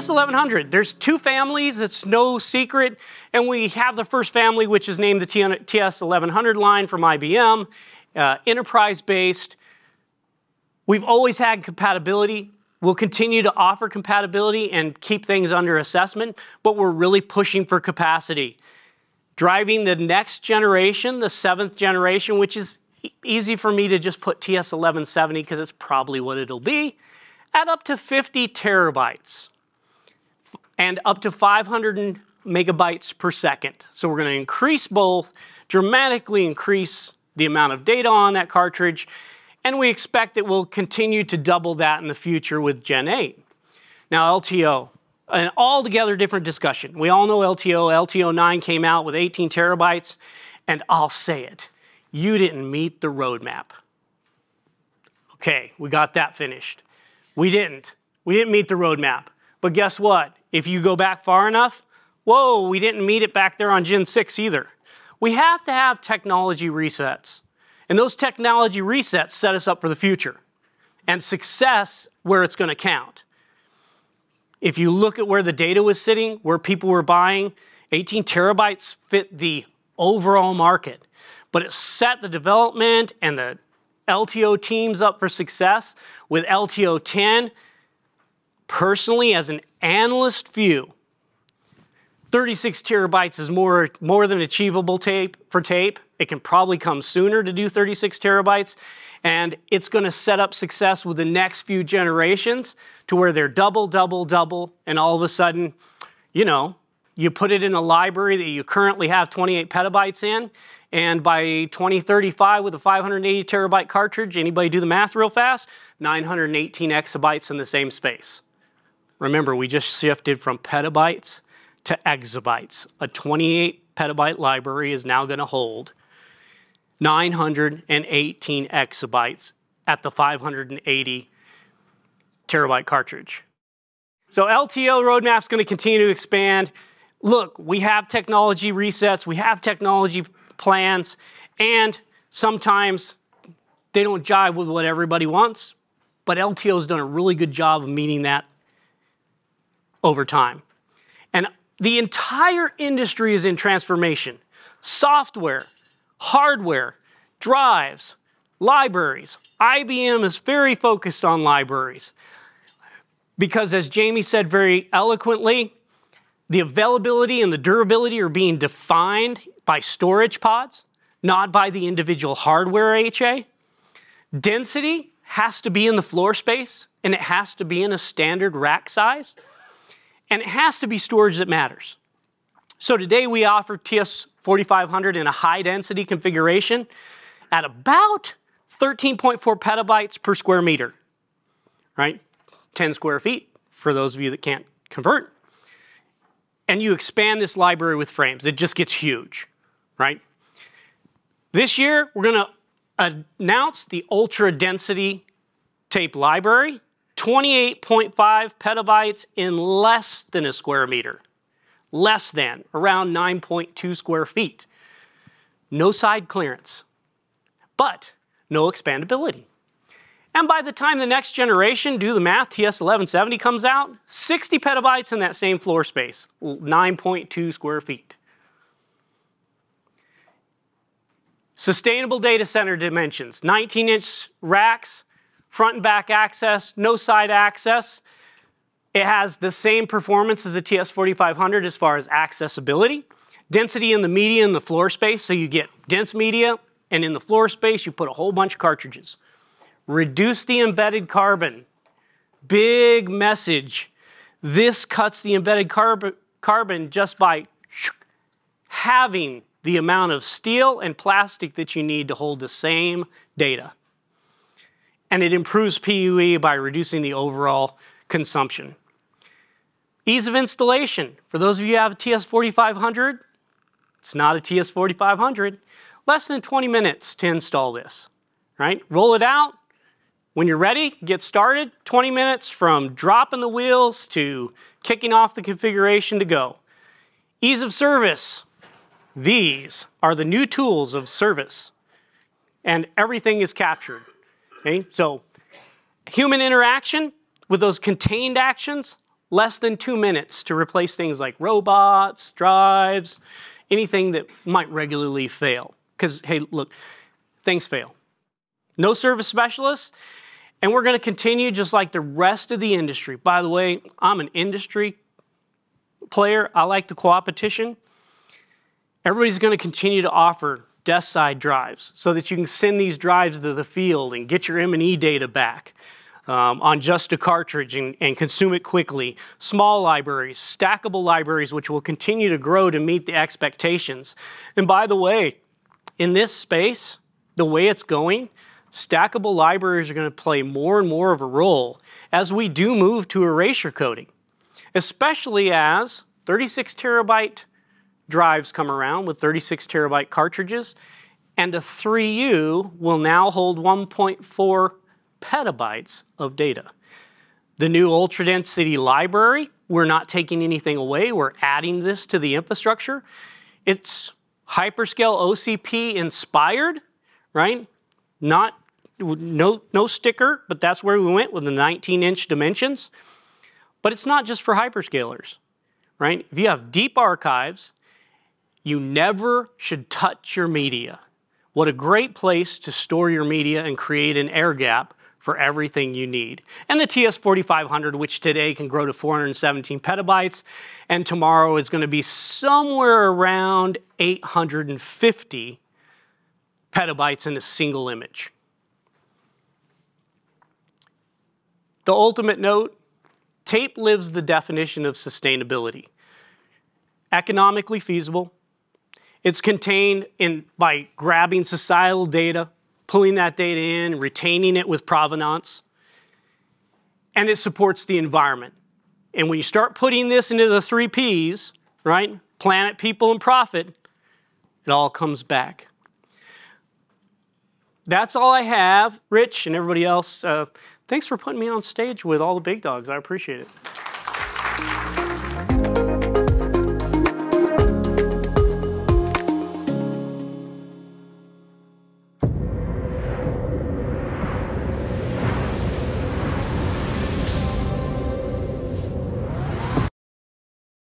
Miss 1100. There's two families. It's no secret. And we have the first family, which is named the TS 1100 line from IBM, uh, enterprise based. We've always had compatibility. We'll continue to offer compatibility and keep things under assessment, but we're really pushing for capacity. Driving the next generation, the seventh generation, which is easy for me to just put TS1170 because it's probably what it'll be, at up to 50 terabytes and up to 500 megabytes per second. So we're gonna increase both, dramatically increase the amount of data on that cartridge, and we expect that we'll continue to double that in the future with Gen 8. Now LTO, an altogether different discussion. We all know LTO. LTO 9 came out with 18 terabytes, and I'll say it, you didn't meet the roadmap. Okay, we got that finished. We didn't. We didn't meet the roadmap. But guess what? If you go back far enough, whoa, we didn't meet it back there on Gen 6 either. We have to have technology resets. And those technology resets set us up for the future and success where it's going to count. If you look at where the data was sitting, where people were buying, 18 terabytes fit the overall market. But it set the development and the LTO teams up for success. With LTO 10, Personally, as an analyst view, 36 terabytes is more, more than achievable tape for tape. It can probably come sooner to do 36 terabytes. And it's going to set up success with the next few generations to where they're double, double, double. And all of a sudden, you know, you put it in a library that you currently have 28 petabytes in. And by 2035, with a 580 terabyte cartridge, anybody do the math real fast? 918 exabytes in the same space. Remember, we just shifted from petabytes to exabytes. A 28 petabyte library is now going to hold 918 exabytes at the 580 terabyte cartridge. So LTO roadmap's going to continue to expand. Look, we have technology resets, we have technology plans, and sometimes they don't jive with what everybody wants, but LTO's done a really good job of meeting that over time. And the entire industry is in transformation software, hardware, drives, libraries. IBM is very focused on libraries because, as Jamie said very eloquently, the availability and the durability are being defined by storage pods, not by the individual hardware HA. Density has to be in the floor space and it has to be in a standard rack size and it has to be storage that matters. So today we offer TS4500 in a high density configuration at about 13.4 petabytes per square meter, right? 10 square feet for those of you that can't convert. And you expand this library with frames. It just gets huge, right? This year, we're going to announce the ultra density tape library 28.5 petabytes in less than a square meter, less than around 9.2 square feet. No side clearance, but no expandability. And by the time the next generation, do the math, TS1170 comes out, 60 petabytes in that same floor space, 9.2 square feet. Sustainable data center dimensions, 19 inch racks, front and back access, no side access. It has the same performance as a TS4500 as far as accessibility, density in the media and the floor space, so you get dense media, and in the floor space, you put a whole bunch of cartridges. Reduce the embedded carbon. Big message. This cuts the embedded carb carbon just by having the amount of steel and plastic that you need to hold the same data and it improves PUE by reducing the overall consumption. Ease of installation. For those of you who have a TS4500, it's not a TS4500, less than 20 minutes to install this, right? Roll it out. When you're ready, get started. 20 minutes from dropping the wheels to kicking off the configuration to go. Ease of service. These are the new tools of service, and everything is captured. Okay? So human interaction with those contained actions, less than two minutes to replace things like robots, drives, anything that might regularly fail. Because, hey, look, things fail. No service specialists, and we're going to continue just like the rest of the industry. By the way, I'm an industry player, I like the competition. Everybody's going to continue to offer desk side drives so that you can send these drives to the field and get your M&E data back um, on just a cartridge and, and consume it quickly. Small libraries, stackable libraries, which will continue to grow to meet the expectations. And by the way, in this space, the way it's going, stackable libraries are going to play more and more of a role as we do move to erasure coding, especially as 36 terabyte drives come around with 36 terabyte cartridges, and a 3U will now hold 1.4 petabytes of data. The new ultra density library, we're not taking anything away, we're adding this to the infrastructure. It's hyperscale OCP inspired, right? Not no, no sticker, but that's where we went with the 19 inch dimensions. But it's not just for hyperscalers, right? If you have deep archives you never should touch your media. What a great place to store your media and create an air gap for everything you need. And the TS4500, which today can grow to 417 petabytes, and tomorrow is going to be somewhere around 850 petabytes in a single image. The ultimate note, tape lives the definition of sustainability. Economically feasible, it's contained in by grabbing societal data, pulling that data in, retaining it with provenance, and it supports the environment. And when you start putting this into the three Ps, right, planet, people, and profit, it all comes back. That's all I have. Rich and everybody else, uh, thanks for putting me on stage with all the big dogs. I appreciate it.